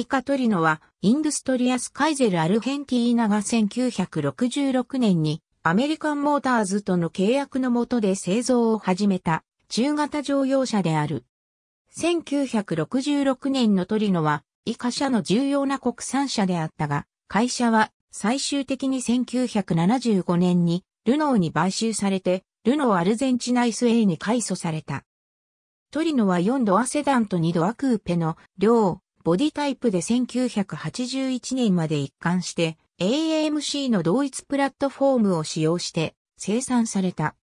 以下トリノは、インドストリアス・カイゼル・アルヘンティーナが1966年にアメリカン・モーターズとの契約のもとで製造を始めた中型乗用車である。1966年のトリノは以下社の重要な国産車であったが、会社は最終的に1975年にルノーに買収されて、ルノーアルゼンチナイス a に改祖された。トリノは4ドアセダンと2ドアクーペの両ボディタイプで1981年まで一貫して AMC の同一プラットフォームを使用して生産された。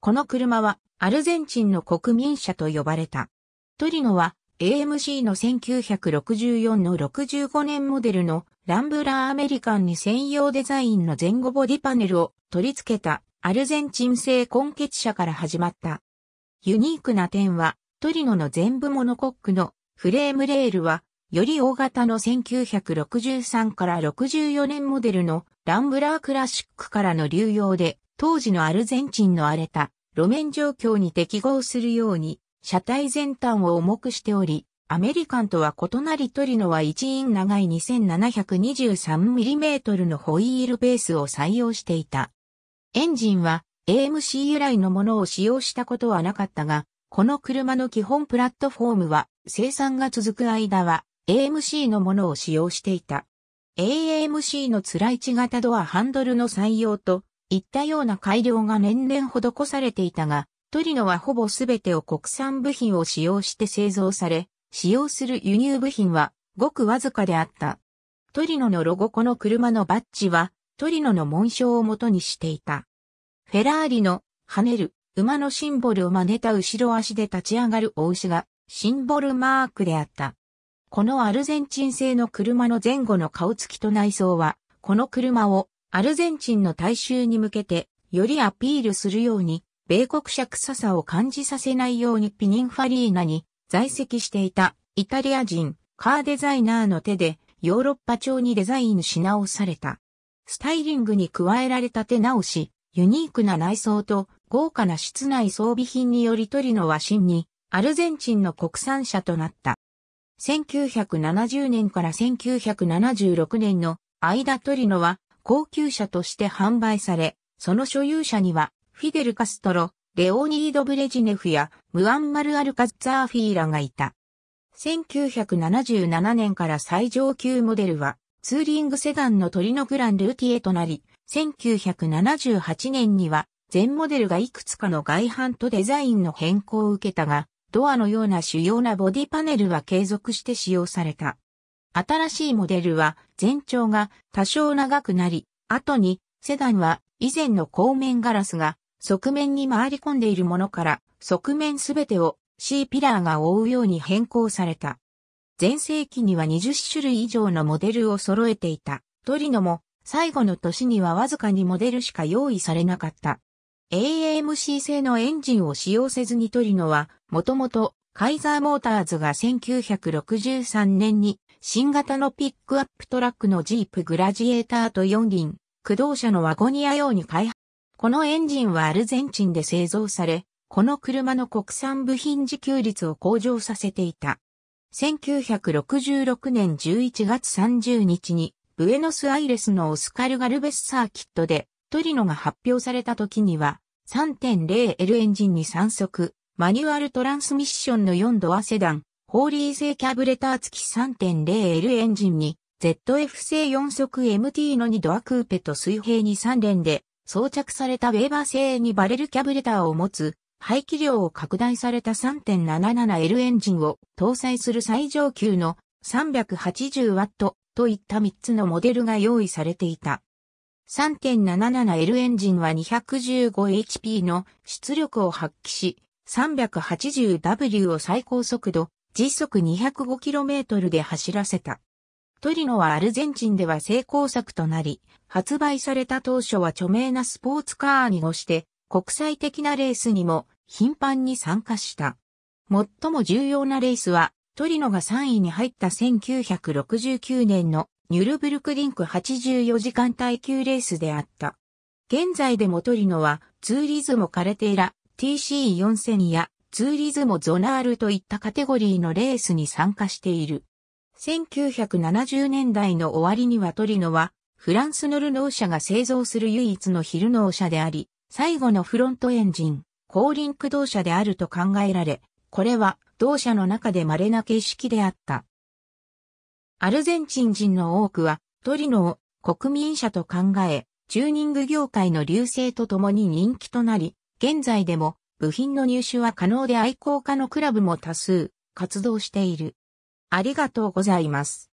この車はアルゼンチンの国民車と呼ばれた。トリノは AMC の1964の65年モデルのランブラーアメリカンに専用デザインの前後ボディパネルを取り付けたアルゼンチン製根血車から始まった。ユニークな点はトリノの全部モノコックのフレームレールはより大型の1963から64年モデルのランブラークラシックからの流用で、当時のアルゼンチンの荒れた路面状況に適合するように、車体全端を重くしており、アメリカンとは異なりトリノは1イン長い 2723mm のホイールベースを採用していた。エンジンは AMC 由来のものを使用したことはなかったが、この車の基本プラットフォームは生産が続く間は AMC のものを使用していた。a m c のつらいち型ドアハンドルの採用といったような改良が年々施されていたが、トリノはほぼすべてを国産部品を使用して製造され、使用する輸入部品はごくわずかであった。トリノのロゴこの車のバッジはトリノの紋章を元にしていた。フェラーリの跳ねる馬のシンボルを真似た後ろ足で立ち上がる大牛がシンボルマークであった。このアルゼンチン製の車の前後の顔つきと内装は、この車をアルゼンチンの大衆に向けてよりアピールするように、米国車臭さを感じさせないようにピニンファリーナに在籍していたイタリア人カーデザイナーの手でヨーロッパ調にデザインし直された。スタイリングに加えられた手直し、ユニークな内装と豪華な室内装備品によりトリノは真にアルゼンチンの国産車となった。1970年から1976年の間トリノは高級車として販売され、その所有者にはフィデル・カストロ、レオニード・ブレジネフやムアンマル・アルカッツァーフィーラがいた。1977年から最上級モデルはツーリングセダンのトリノグランルーティエとなり、1978年には全モデルがいくつかの外反とデザインの変更を受けたが、ドアのような主要なボディパネルは継続して使用された。新しいモデルは全長が多少長くなり、後にセダンは以前の後面ガラスが側面に回り込んでいるものから側面すべてを C ピラーが覆うように変更された。前世紀には20種類以上のモデルを揃えていた。トリノも最後の年にはわずかにモデルしか用意されなかった。AMC 製のエンジンを使用せずにトリノは、もともとカイザーモーターズが1963年に新型のピックアップトラックのジープグラジエーターと4輪、駆動車のワゴニア用に開発。このエンジンはアルゼンチンで製造され、この車の国産部品自給率を向上させていた。1966年11月30日に、ブエノスアイレスのオスカル・ガルベスサーキットで、トリノが発表された時には、3.0L エンジンに3速、マニュアルトランスミッションの4ドアセダン、ホーリー製キャブレター付き 3.0L エンジンに、ZF 製4速 MT の2ドアクーペと水平に3連で、装着されたウェーバー製2バレルキャブレターを持つ、排気量を拡大された 3.77L エンジンを搭載する最上級の 380W といった3つのモデルが用意されていた。3.77L エンジンは 215HP の出力を発揮し、380W を最高速度、時速 205km で走らせた。トリノはアルゼンチンでは成功作となり、発売された当初は著名なスポーツカーに越して、国際的なレースにも頻繁に参加した。最も重要なレースは、トリノが3位に入った1969年のニュルブルクリンク84時間耐久レースであった。現在でもトリノはツーリズムカレテーラ TC4000 やツーリズムゾナールといったカテゴリーのレースに参加している。1970年代の終わりにはトリノはフランスのルノー社が製造する唯一のヒルノー社であり、最後のフロントエンジン、後輪駆動車であると考えられ、これは同社の中で稀な形式であった。アルゼンチン人の多くはトリノを国民者と考え、チューニング業界の流星とともに人気となり、現在でも部品の入手は可能で愛好家のクラブも多数活動している。ありがとうございます。